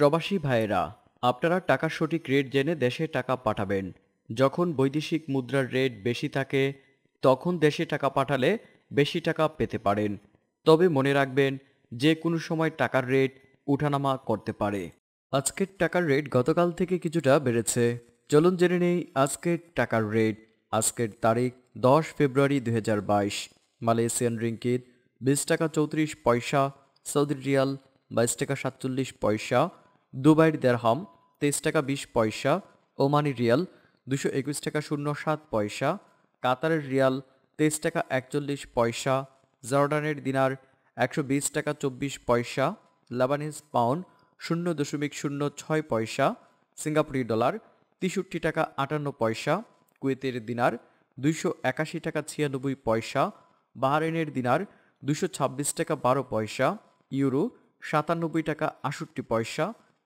প্রবাসী ভাইয়েরা আপনারা টাকার সঠিক রেট জেনে দেশে টাকা পাঠাবেন যখন বৈদেশিক মুদ্রার রেট বেশি থাকে তখন দেশে টাকা পাঠালে বেশি টাকা পেতে পারেন তবে মনে রাখবেন যে কোনো সময় টাকার রেট উঠানামা করতে পারে আজকের টাকার রেট গতকাল থেকে কিছুটা বেড়েছে চলুন জেনে নেই আজকের টাকার রেট আজকের তারিখ দশ ফেব্রুয়ারি দুই মালয়েশিয়ান রিঙ্কিত বিশ টাকা চৌত্রিশ পয়সা সৌদি রিয়াল বাইশ টাকা সাতচল্লিশ পয়সা দুবাইয়ের দেড়হাম তেইশ টাকা বিশ পয়সা ওমানি রিয়াল দুশো একুশ টাকা শূন্য সাত পয়সা কাতারের রিয়াল তেইশ টাকা একচল্লিশ পয়সা জর্ডানের দিনার একশো বিশ টাকা চব্বিশ পয়সা লাবানিজ পাউন্ড শূন্য দশমিক শূন্য ছয় পয়সা সিঙ্গাপুরি ডলার তেষট্টি টাকা আটান্ন পয়সা কুয়েতের দিনার দুইশো একাশি টাকা ছিয়ানব্বই পয়সা বাহারেনের দিনার দুশো ছাব্বিশ টাকা বারো পয়সা ইউরো সাতানব্বই টাকা আষট্টি পয়সা